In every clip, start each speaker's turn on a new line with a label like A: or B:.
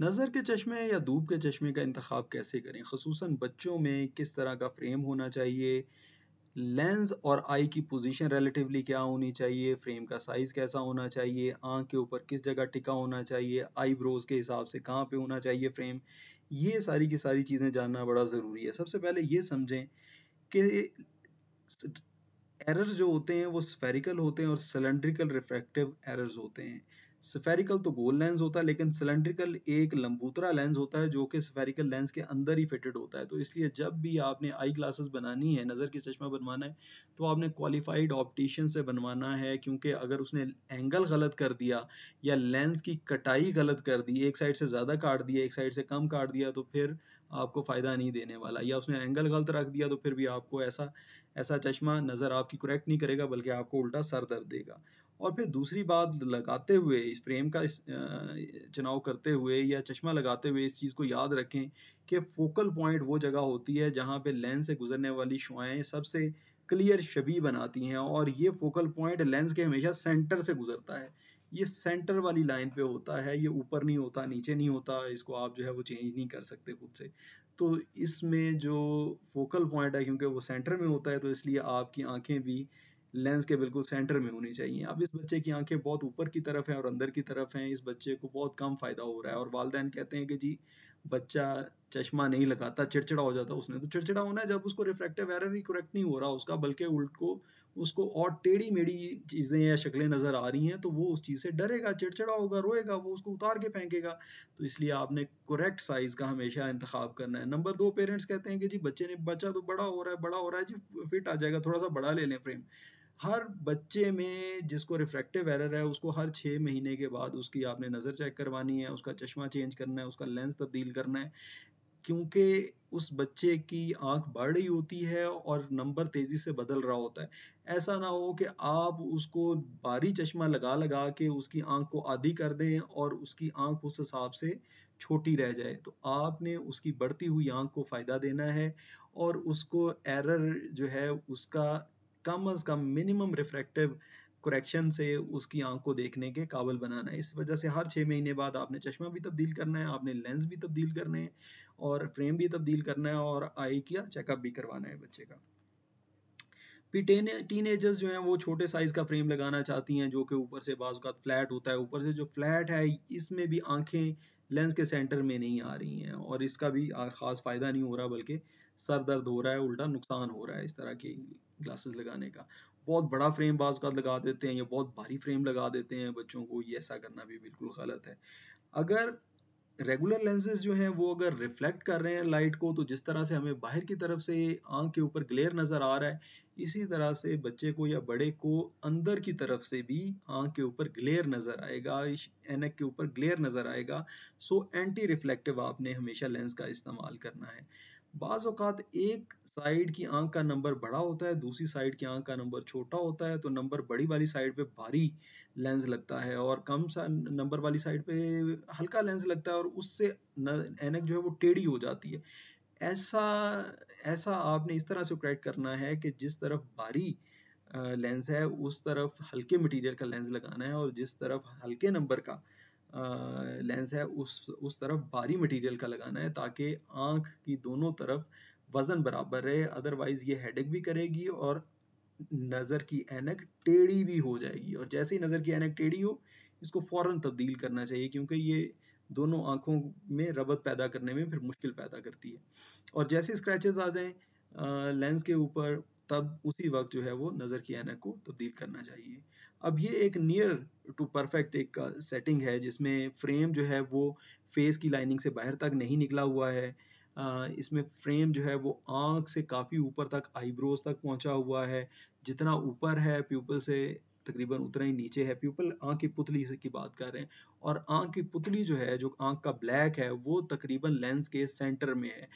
A: नज़र के चश्मे या धूप के चश्मे का इंतखब कैसे करें खसूस बच्चों में किस तरह का फ्रेम होना चाहिए लेंस और आई की पोजीशन रिलेटिवली क्या होनी चाहिए फ्रेम का साइज़ कैसा होना चाहिए आँख के ऊपर किस जगह टिका होना चाहिए आईब्रोज के हिसाब से कहाँ पे होना चाहिए फ्रेम ये सारी की सारी चीज़ें जानना बड़ा ज़रूरी है सबसे पहले ये समझें कि एरर्स जो होते हैं वो स्फेरिकल होते हैं और सिलेंड्रिकल रिफ्रैक्टिव एरर्स होते हैं स्फेरिकल तो गोल लेंस होता है लेकिन सिलेंड्रिकल एक लंबूतरा लेंस होता है जो कि स्फेरिकल लेंस के अंदर ही फिटेड होता है तो इसलिए जब भी आपने आई ग्लासेस बनानी है नज़र के चश्मा बनवाना है तो आपने क्वालिफाइड ऑप्टिशियन से बनवाना है क्योंकि अगर उसने एंगल गलत कर दिया या लेंस की कटाई गलत कर दी एक साइड से ज़्यादा काट दिया एक साइड से कम काट दिया तो फिर आपको फ़ायदा नहीं देने वाला या उसने एंगल गलत रख दिया तो फिर भी आपको ऐसा ऐसा चश्मा नज़र आपकी करेक्ट नहीं करेगा बल्कि आपको उल्टा सर दर्द देगा और फिर दूसरी बात लगाते हुए इस फ्रेम का इस चुनाव करते हुए या चश्मा लगाते हुए इस चीज़ को याद रखें कि फोकल पॉइंट वो जगह होती है जहाँ पे लेंस से गुजरने वाली शुआएँ सबसे क्लियर शबी बनाती हैं और ये फोकल पॉइंट लेंस के हमेशा सेंटर से गुजरता है ये सेंटर वाली लाइन पे होता है ये ऊपर नहीं होता नीचे नहीं होता इसको आप जो है वो चेंज नहीं कर सकते खुद से तो इसमें जो फोकल पॉइंट है क्योंकि वो सेंटर में होता है तो इसलिए आपकी आंखें भी लेंस के बिल्कुल सेंटर में होनी चाहिए अब इस बच्चे की आंखें बहुत ऊपर की तरफ हैं और अंदर की तरफ हैं इस बच्चे को बहुत कम फ़ायदा हो रहा है और वालदे कहते हैं कि जी बच्चा चश्मा नहीं लगाता चिड़चिड़ा हो जाता उसने तो चिड़चिड़ा होना है जब उसको रिफ्रैक्टिव एरर ही करेक्ट नहीं हो रहा उसका बल्कि उल्ट को उसको और टेढ़ी मेढ़ी चीज़ें या शक्लें नज़र आ रही हैं तो वो उस चीज़ से डरेगा चिड़चिड़ा होगा रोएगा वो उसको उतार के फेंकेगा तो इसलिए आपने करेक्ट साइज़ का हमेशा इंतखब करना है नंबर दो पेरेंट्स कहते हैं कि जी बच्चे ने बच्चा तो बड़ा हो रहा है बड़ा हो रहा है जी फिट आ जाएगा थोड़ा सा बड़ा ले लें फ्रेम हर बच्चे में जिसको रिफ्रैक्टिव एरर है उसको हर छः महीने के बाद उसकी आपने नज़र चेक करवानी है उसका चश्मा चेंज करना है उसका लेंस तब्दील करना है क्योंकि उस बच्चे की आंख बढ़ रही होती है और नंबर तेज़ी से बदल रहा होता है ऐसा ना हो कि आप उसको बारी चश्मा लगा लगा के उसकी आंख को आधी कर दें और उसकी आंख उस हिसाब से छोटी रह जाए तो आपने उसकी बढ़ती हुई आंख को फ़ायदा देना है और उसको एरर जो है उसका कम अज कम मिनिमम रिफ्रैक्टिव क्रेक्शन से उसकी आंख को देखने के काबल बनाना है इस वजह से हर छः महीने बाद आपने चश्मा भी तब्दील करना है आपने लेंस भी तब्दील करने हैं और फ्रेम भी तब्दील करना है और आई किया चेकअप भी करवाना है बच्चे का फिर टीन टीनेजर्स जो हैं वो छोटे साइज़ का फ्रेम लगाना चाहती हैं जो कि ऊपर से बाजूकात फ्लैट होता है ऊपर से जो फ्लैट है इसमें भी आंखें लेंस के सेंटर में नहीं आ रही हैं और इसका भी ख़ास फ़ायदा नहीं हो रहा बल्कि सर दर्द हो रहा है उल्टा नुकसान हो रहा है इस तरह की ग्लासेस लगाने का बहुत बड़ा फ्रेम बाज़ का लगा देते हैं या बहुत भारी फ्रेम लगा देते हैं बच्चों को ये ऐसा करना भी बिल्कुल गलत है अगर रेगुलर लेंसेज जो हैं वो अगर रिफ्लेक्ट कर रहे हैं लाइट को तो जिस तरह से हमें बाहर की तरफ से आंख के ऊपर ग्लेयर नज़र आ रहा है इसी तरह से बच्चे को या बड़े को अंदर की तरफ से भी आंख के ऊपर ग्लेयर नज़र आएगा एनक के ऊपर ग्लेयर नज़र आएगा सो एंटी रिफ्लेक्टिव आपने हमेशा लेंस का इस्तेमाल करना है बाजत एक साइड की आंख का नंबर बड़ा होता है दूसरी साइड की आंख का नंबर छोटा होता है तो नंबर बड़ी वाली साइड पे भारी लेंस लगता है और कम सा नंबर वाली साइड पे हल्का लेंस लगता है और उससे एनक जो है वो टेढ़ी हो जाती है ऐसा ऐसा आपने इस तरह से क्रैक करना है कि जिस तरफ भारी लेंस है उस तरफ हल्के मटीरियल का लेंस लगाना है और जिस तरफ हल्के नंबर का लेंस है उस उस तरफ भारी मटेरियल का लगाना है ताकि आंख की दोनों तरफ वजन बराबर रहे अदरवाइज ये हेडेक भी करेगी और नज़र की एनक टेढ़ी भी हो जाएगी और जैसे ही नज़र की एनक टेढ़ी हो इसको फ़ौर तब्दील करना चाहिए क्योंकि ये दोनों आँखों में रबत पैदा करने में फिर मुश्किल पैदा करती है और जैसे स्क्रैचेस आ जाएँ लेंस के ऊपर तब उसी वक्त जो है वो नज़र की एनक को तब्दील करना चाहिए अब ये एक नियर टू परफेक्ट एक सेटिंग uh, है जिसमें फ्रेम जो है वो फेस की लाइनिंग से बाहर तक नहीं निकला हुआ है uh, इसमें फ्रेम जो है वो आँख से काफ़ी ऊपर तक आईब्रोज तक पहुंचा हुआ है जितना ऊपर है प्यूपल से तकरीबन उतना ही नीचे है प्यूपल आँख की पुतली की बात कर रहे हैं और आँख की पुतली जो है जो आँख का ब्लैक है वो तकरीबन लेंस के सेंटर में है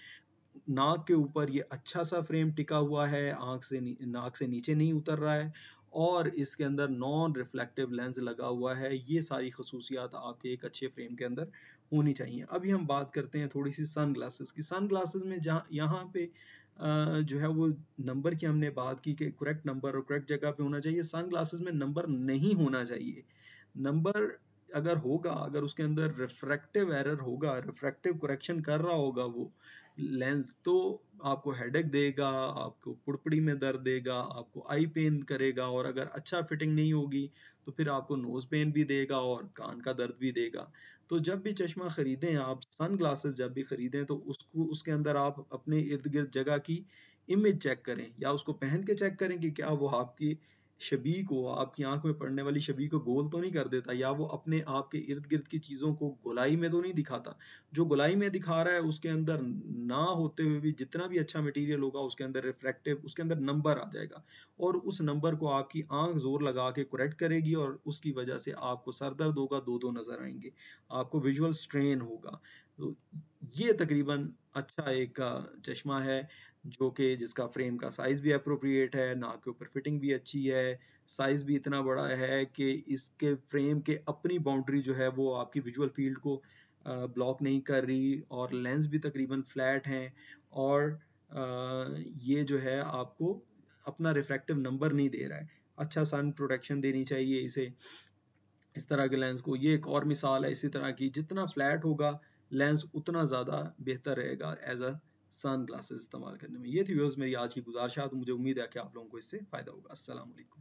A: नाक के ऊपर ये अच्छा सा फ्रेम टिका हुआ है आंख से नाक से नीचे नहीं उतर रहा है और इसके अंदर नॉन रिफ्लेक्टिव लेंस लगा हुआ है ये सारी खसूसियात आपके एक अच्छे फ्रेम के अंदर होनी चाहिए अभी हम बात करते हैं थोड़ी सी सन ग्लासेस की सन ग्लासेस में जहाँ यहाँ पे जो है वो नंबर की हमने बात की कि करेक्ट नंबर और करेक्ट जगह पे होना चाहिए सन ग्लासेस में नंबर नहीं होना चाहिए नंबर अगर होगा अगर उसके अंदर रिफ्रैक्टिव एरर होगा रिफ्रैक्टिव करेक्शन कर रहा होगा वो लेंस तो आपको हेडेक देगा आपको पुड़पड़ी में दर्द देगा आपको आई पेन करेगा और अगर अच्छा फिटिंग नहीं होगी तो फिर आपको नोज़ पेन भी देगा और कान का दर्द भी देगा तो जब भी चश्मा ख़रीदें आप सन ग्लासेस जब भी ख़रीदें तो उसको उसके अंदर आप अपने इर्द गिर्द जगह की इमेज चेक करें या उसको पहन के चेक करें कि क्या वो आपकी शबी को आपकी आंख में पड़ने वाली शबी को गोल तो नहीं कर देता या वो अपने आप के इर्द गिर्द की चीज़ों को गोलाई में तो नहीं दिखाता जो गोलाई में दिखा रहा है उसके अंदर ना होते हुए भी जितना भी अच्छा मटेरियल होगा उसके अंदर रिफ्लेक्टिव उसके अंदर नंबर आ जाएगा और उस नंबर को आपकी आंख जोर लगा के कुरेक्ट करेगी और उसकी वजह से आपको सर दर्द होगा दो दो नज़र आएंगे आपको विजुअल स्ट्रेन होगा तो ये तकरीबन अच्छा एक चश्मा है जो कि जिसका फ्रेम का साइज़ भी अप्रोप्रिएट है नाक के ऊपर फिटिंग भी अच्छी है साइज़ भी इतना बड़ा है कि इसके फ्रेम के अपनी बाउंड्री जो है वो आपकी विजुअल फील्ड को ब्लॉक नहीं कर रही और लेंस भी तकरीबन फ्लैट हैं और ये जो है आपको अपना रिफ्रैक्टिव नंबर नहीं दे रहा है अच्छा सन प्रोटेक्शन देनी चाहिए इसे इस तरह के लेंस को ये एक और मिसाल है इसी तरह की जितना फ्लैट होगा लेंस उतना ज़्यादा बेहतर रहेगा एज अ सन ग्लासेस इस्तेमाल करने में ये थी व्यवस्था मेरी आज की गुजारिश है तो मुझे उम्मीद है कि आप लोगों को इससे फ़ायदा होगा असलम